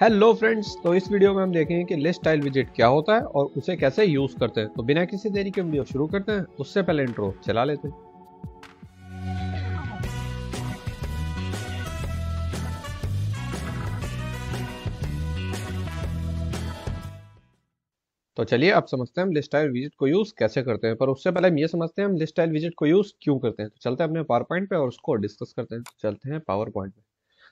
hello friends तो इस video में हम देखेंगे कि लिस्ट स्टाइल विजिट क्या होता है और उसे कैसे यूज करते हैं तो बिना किसी देरी के वीडियो शुरू करते हैं उससे पहले इंट्रो चला लेते हैं तो चलिए अब समझते हैं हम लिस्ट स्टाइल विजिट को यूज कैसे करते हैं पर उससे पहले हम ये समझते हैं हम लिस्ट स्टाइल विजिट को यूज क्यों करते हैं तो चलते हैं अपने पावर पॉइंट पे और उसको डिस्कस करते हैं तो चलते हैं पावर पॉइंट पे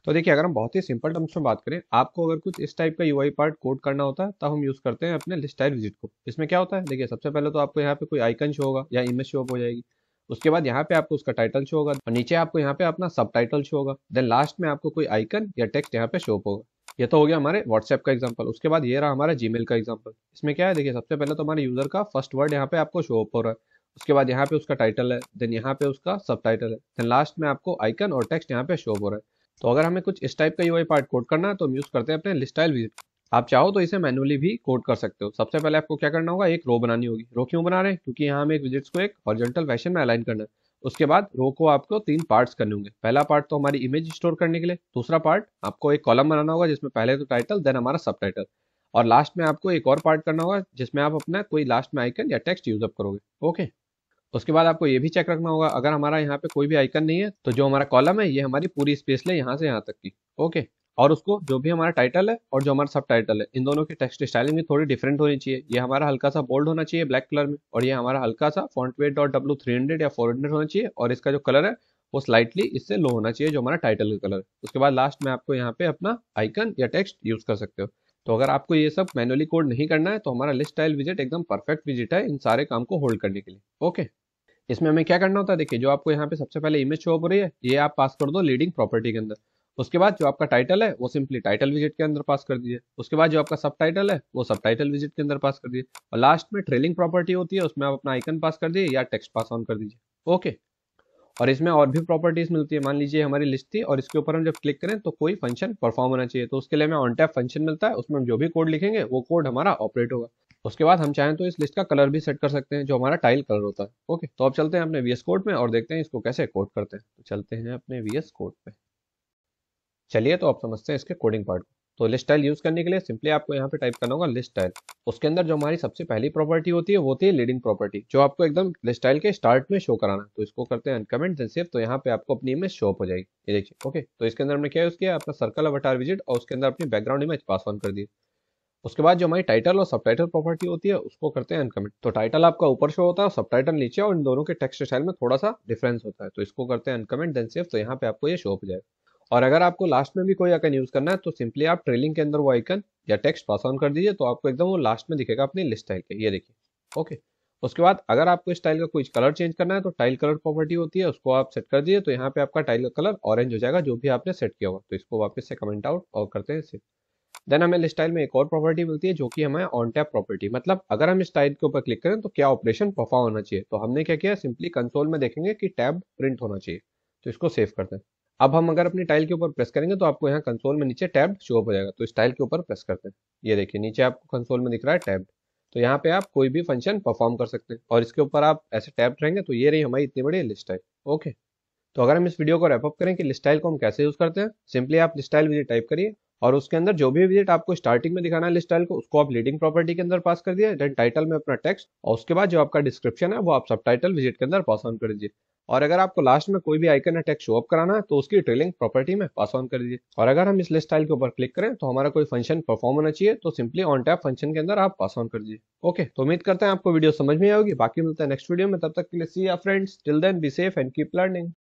तो देखिए अगर हम बहुत ही सिंपल टर्म्स में बात करें आपको अगर कुछ इस टाइप का यूआई पार्ट कोड करना होता है तब हम यूज़ करते हैं अपने लिस्ट टाइप विजिट को इसमें क्या होता है देखिए सबसे पहले तो आपको यहाँ पे कोई आइकन शो होगा या इमेज शो हो जाएगी उसके बाद यहाँ पे आपको उसका टाइटल शो होगा और नीचे आपको यहाँ पे अपना सब टाइटल शो होगा देन लास्ट में आपको कोई आइकन या टेक्स्ट यहाँ पे शो होगा ये तो हो गया हमारे व्हाट्सएप का एग्जाम्पल उसके बाद ये रहा हमारा जीमेल का एग्जाम्पल इसमें क्या है देखिए सबसे पहले तो हमारे यूजर का फर्स्ट वर्ड यहाँ पे आपको शो हो रहा है उसके बाद यहाँ पे उसका टाइटल है देन यहाँ पे उसका सब टाइटल है देन लास्ट में आपको आइकन और टेक्स्ट यहाँ पे शो हो रहा है तो अगर हमें कुछ इस टाइप का यू पार्ट कोड करना है तो हम यूज़ करते हैं अपने लिस्ट व्यू आप चाहो तो इसे मैनुअली भी कोड कर सकते हो सबसे पहले आपको क्या करना होगा एक रो बनानी होगी रो क्यों बना रहे हैं क्योंकि यहाँ हमें एक विजिट्स को एक ऑरिजेंटल फैशन में अलाइन करना है उसके बाद रो को आपको तीन पार्ट्स करने होंगे पहला पार्ट तो हमारी इमेज स्टोर करने के लिए दूसरा पार्ट आपको एक कॉलम बनाना होगा जिसमें पहले तो टाइटल देन हमारा सब टाइटल और लास्ट में आपको एक और पार्ट करना होगा जिसमें आप अपना कोई लास्ट में आइकन या टेक्स्ट यूज अप करोगे ओके उसके बाद आपको ये भी चेक रखना होगा अगर हमारा यहाँ पे कोई भी आइकन नहीं है तो जो हमारा कॉलम है ये हमारी पूरी स्पेस ले यहाँ से यहाँ तक की ओके और उसको जो भी हमारा टाइटल है और जो हमारा सब टाइटल है इन दोनों की टेक्स्ट स्टाइलिंग भी थोड़ी डिफरेंट होनी चाहिए ये हमारा हल्का सा बोल्ड होना चाहिए ब्लैक कलर में और ये हमारा हल्का सा font weight dot W three hundred या फोर हंड्रेड होना चाहिए और इसका जो कलर है वो स्लाइटली इससे लो होना चाहिए जो हमारा टाइटल का कलर उसके बाद लास्ट में आपको यहाँ पे अपना आइकन या टेक्स्ट यूज कर सकते हो तो अगर आपको ये सब मैनुअली कोड नहीं करना है तो हमारा लिस्ट स्टाइल विजिट एकदम परफेक्ट विजिट है इन सारे काम को होल्ड करने के लिए ओके इसमें हमें क्या करना होता है देखिए जो आपको यहाँ पे सबसे पहले इमेज शो हो रही है ये आप पास कर दो लीडिंग प्रॉपर्टी के अंदर उसके बाद जो आपका टाइटल है वो सिंपली टाइटल विजिट के अंदर पास कर दीजिए उसके बाद जो आपका सब टाइटल है वो सब टाइटल विजिट के अंदर पास कर दीजिए और लास्ट में ट्रेलिंग प्रॉपर्टी होती है उसमें आप अपना आइकन पास कर दिए या टेक्स्ट पास ऑन कर दीजिए ओके और इसमें और भी प्रॉपर्टीज मिलती है मान लीजिए हमारी लिस्ट थी और इसके ऊपर हम जब क्लिक करें तो कोई फंक्शन परफॉर्म होना चाहिए तो उसके लिए हमें ऑन टैप फंक्शन मिलता है उसमें हम जो भी कोड लिखेंगे वो कोड हमारा ऑपरेट होगा उसके बाद हम चाहें तो इस लिस्ट का कलर भी सेट कर सकते हैं जो हमारा टाइल कलर होता है ओके तो अब चलते हैं अपने वी कोड में और देखते हैं इसको कैसे कोड करते हैं तो चलते हैं अपने वी कोड में चलिए तो आप समझते हैं इसके कोडिंग पार्ट को तो लिस्ट टाइल यूज करने के लिए सिंपली आपको यहाँ पे टाइप करना होगा लिस्ट टाइल उसके अंदर जो हमारी सबसे पहली प्रॉपर्टी होती है वो होती है लीडिंग प्रॉपर्टी जो आपको एकदम लिस्ट टाइल के स्टार्ट में शो कराना तो इसको करते हैं अनकमेंट सिर्फ तो यहाँ पे आपको अपनी इमेज शो हो जाएगी ये देखिए ओके तो इसके अंदर हमने क्या यूज किया अपना सर्कल अवटार विजिट और उसके अंदर अपनी बैकग्राउंड इमेज पास ऑन कर दिए उसके बाद जो हमारी टाइटल और सब टाइटल प्रॉपर्टी होती है उसको करते हैं अनकमिट तो टाइटल आपका ऊपर शो होता है सब टाइटल नीचे और इन दोनों के टेक्स्ट स्टाइल में थोड़ा सा डिफरेंस होता है तो इसको करते हैं अनकमिट देन सेफ तो यहाँ पे आपको ये शो हो जाएगा और अगर आपको लास्ट में भी कोई आइकन यूज करना है तो सिंपली आप ट्रेलिंग के अंदर वो आइकन या टेक्स्ट पास ऑन कर दीजिए तो आपको एकदम वो लास्ट में दिखेगा अपनी लिस्ट स्टाइल के ये देखिए ओके उसके बाद अगर आपको इस टाइल का कोई कलर चेंज करना है तो टाइल कलर प्रॉपर्टी होती है उसको आप सेट कर दीजिए तो यहाँ पे आपका टाइल का कलर ऑरेंज हो जाएगा जो भी आपने सेट किया होगा तो इसको वापस से कमेंट आउट और करते हैं सिर्फ देन हमें लिस्टाइल में एक और प्रॉपर्टी मिलती है जो कि हमें ऑन टैप प्रॉपर्टी मतलब अगर हम इस टाइल के ऊपर क्लिक करें तो क्या ऑपरेशन परफॉर्म होना चाहिए तो हमने क्या किया सिंपली कंसोल में देखेंगे कि टैब प्रिंट होना चाहिए तो इसको सेव करते हैं अब हम अगर अपनी टाइल के ऊपर प्रेस करेंगे तो आपको यहाँ कंसोल में नीचे टैब शो हो जाएगा तो इस टाइल के ऊपर प्रेस करते हैं ये देखिए नीचे आपको कंसोल में दिख रहा है टैब तो यहाँ पे आप कोई भी फंक्शन परफॉर्म कर सकते हैं और इसके ऊपर आप ऐसे टैब रहेंगे तो ये रही हमारी इतनी बड़ी लिस्ट है ओके तो अगर हम इस वीडियो को रैपअप करें कि लिस्टाइल को हम कैसे यूज़ करते हैं सिंपली आप लिस्टाइल विजिट टाइप करिए और उसके अंदर जो भी विजिट आपको स्टार्टिंग में दिखाना है लिस्ट टाइल को उसको आप लीडिंग प्रॉपर्टी के अंदर पास कर दिए देन टाइटल में अपना टेक्स्ट और उसके बाद जो आपका डिस्क्रिप्शन है वो आप सब टाइटल विजिट के अंदर पास ऑन कर दीजिए और अगर आपको लास्ट में कोई भी आइकन है टेक्स्ट शो अप कराना है तो उसकी ट्रेलिंग प्रॉपर्टी में पास ऑन कर दीजिए और अगर हम इस लिस्ट टाइल के ऊपर क्लिक करें तो हमारा कोई फंक्शन परफॉर्म होना चाहिए तो सिंपली ऑन टैप फंक्शन के अंदर आप पास ऑन कर दीजिए ओके तो उम्मीद करते हैं आपको वीडियो समझ में आएगी बाकी मिलता है नेक्स्ट वीडियो में तब तक के लिए see ya friends till then be safe and keep learning